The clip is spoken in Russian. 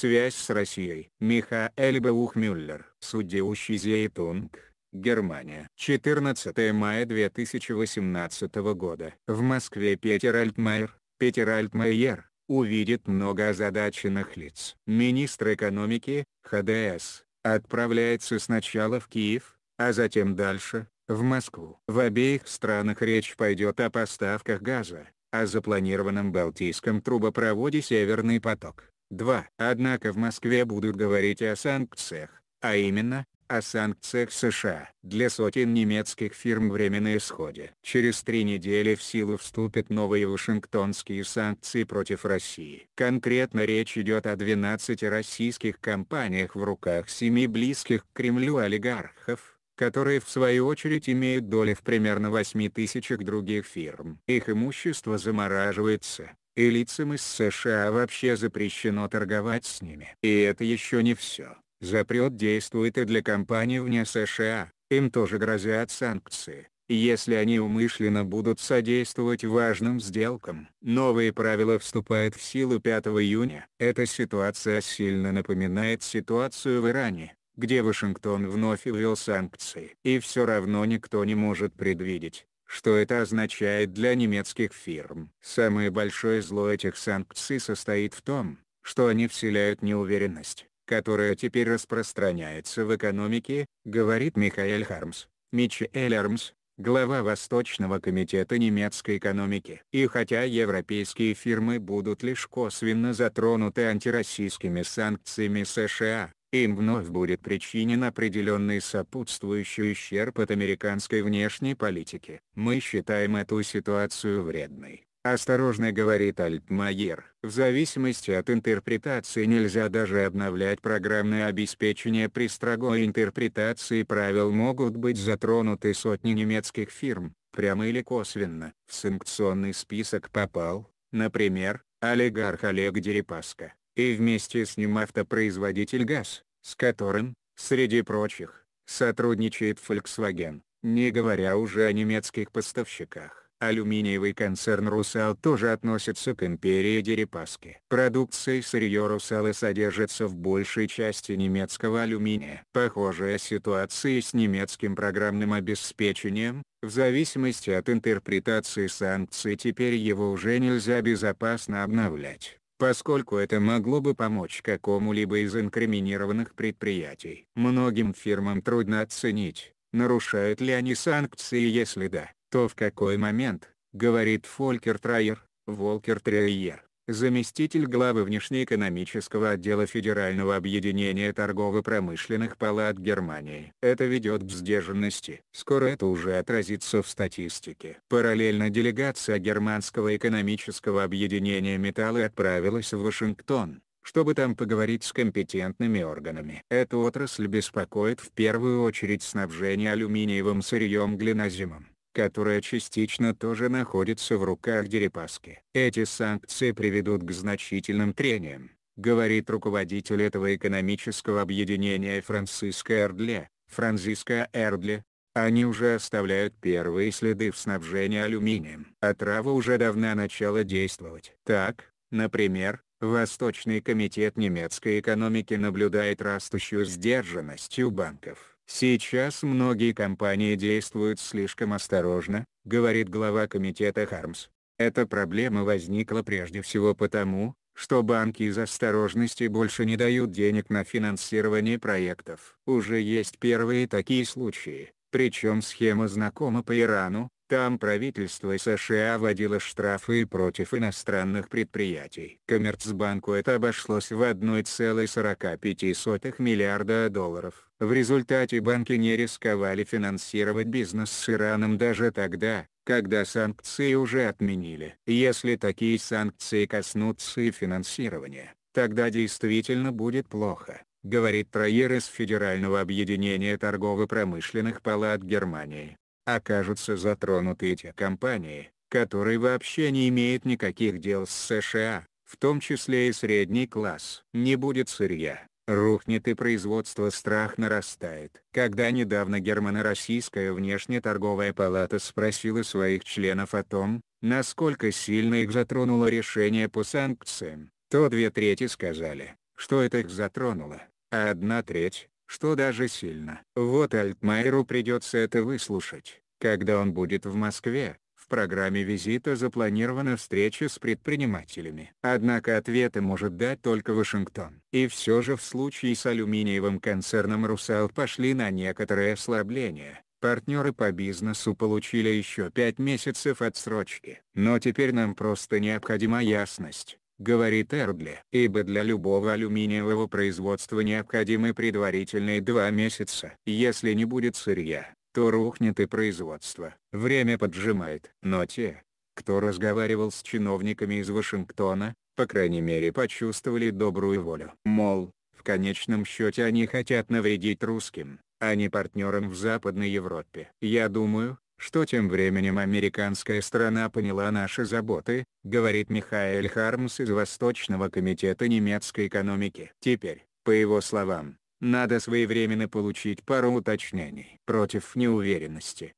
Связь с Россией. Михаэль Баухмюллер, судьющий Зейтунг, Германия. 14 мая 2018 года. В Москве Петер Альтмайер, Петер Альтмайер, увидит много озадаченных лиц. Министр экономики, ХДС, отправляется сначала в Киев, а затем дальше, в Москву. В обеих странах речь пойдет о поставках газа, о запланированном Балтийском трубопроводе «Северный поток». 2. Однако в Москве будут говорить о санкциях, а именно, о санкциях США. Для сотен немецких фирм время на исходе. Через три недели в силу вступят новые вашингтонские санкции против России. Конкретно речь идет о 12 российских компаниях в руках семи близких к Кремлю олигархов которые в свою очередь имеют доли в примерно 8 тысячах других фирм. Их имущество замораживается, и лицам из США вообще запрещено торговать с ними. И это еще не все. Запрет действует и для компаний вне США, им тоже грозят санкции, если они умышленно будут содействовать важным сделкам. Новые правила вступают в силу 5 июня. Эта ситуация сильно напоминает ситуацию в Иране где Вашингтон вновь ввел санкции. И все равно никто не может предвидеть, что это означает для немецких фирм. Самое большое зло этих санкций состоит в том, что они вселяют неуверенность, которая теперь распространяется в экономике, говорит Михаэль Хармс. Мичель Армс, глава Восточного комитета немецкой экономики. И хотя европейские фирмы будут лишь косвенно затронуты антироссийскими санкциями США, им вновь будет причинен определенный сопутствующий ущерб от американской внешней политики. Мы считаем эту ситуацию вредной. Осторожно говорит Альтмайер. В зависимости от интерпретации нельзя даже обновлять программное обеспечение при строгой интерпретации правил могут быть затронуты сотни немецких фирм, прямо или косвенно. В санкционный список попал, например, олигарх Олег Дерипаска, и вместе с ним автопроизводитель ГАЗ, с которым, среди прочих, сотрудничает Volkswagen, не говоря уже о немецких поставщиках. Алюминиевый концерн «Русал» тоже относится к империи Дерипаски. Продукция и сырье «Русала» содержится в большей части немецкого алюминия. Похожая ситуация с немецким программным обеспечением, в зависимости от интерпретации санкций теперь его уже нельзя безопасно обновлять поскольку это могло бы помочь какому-либо из инкриминированных предприятий. Многим фирмам трудно оценить, нарушают ли они санкции если да, то в какой момент, говорит Фолькер Трайер, Волкер Трайер заместитель главы внешнеэкономического отдела Федерального объединения торгово-промышленных палат Германии. Это ведет к сдержанности. Скоро это уже отразится в статистике. Параллельно делегация Германского экономического объединения металлы отправилась в Вашингтон чтобы там поговорить с компетентными органами. Эта отрасль беспокоит в первую очередь снабжение алюминиевым сырьем глиноземом которая частично тоже находится в руках Дерипаски. Эти санкции приведут к значительным трениям, говорит руководитель этого экономического объединения Франциско Эрдле. Франциско Эрдле, они уже оставляют первые следы в снабжении алюминием. Отрава а уже давно начала действовать. Так, например, Восточный комитет немецкой экономики наблюдает растущую сдержанность у банков. Сейчас многие компании действуют слишком осторожно, говорит глава комитета Хармс. Эта проблема возникла прежде всего потому, что банки из осторожности больше не дают денег на финансирование проектов. Уже есть первые такие случаи, причем схема знакома по Ирану, там правительство США вводило штрафы против иностранных предприятий. Коммерцбанку это обошлось в 1,45 миллиарда долларов. В результате банки не рисковали финансировать бизнес с Ираном даже тогда, когда санкции уже отменили. Если такие санкции коснутся и финансирования, тогда действительно будет плохо, говорит Троер из Федерального объединения торгово-промышленных палат Германии окажутся затронуты эти компании, которые вообще не имеют никаких дел с США, в том числе и средний класс. Не будет сырья, рухнет и производство страх нарастает. Когда недавно германо-российская внешнеторговая палата спросила своих членов о том, насколько сильно их затронуло решение по санкциям, то две трети сказали, что это их затронуло, а одна треть, что даже сильно. Вот Альтмайеру придется это выслушать, когда он будет в Москве. В программе визита запланирована встреча с предпринимателями. Однако ответы может дать только Вашингтон. И все же в случае с алюминиевым концерном «Русал» пошли на некоторое ослабление. Партнеры по бизнесу получили еще пять месяцев отсрочки. Но теперь нам просто необходима ясность говорит Эрдли. Ибо для любого алюминиевого производства необходимы предварительные два месяца. Если не будет сырья, то рухнет и производство. Время поджимает. Но те, кто разговаривал с чиновниками из Вашингтона, по крайней мере почувствовали добрую волю. Мол, в конечном счете они хотят навредить русским, а не партнерам в Западной Европе. Я думаю, что тем временем американская сторона поняла наши заботы, говорит Михаэль Хармс из Восточного комитета немецкой экономики. Теперь, по его словам, надо своевременно получить пару уточнений. Против неуверенности,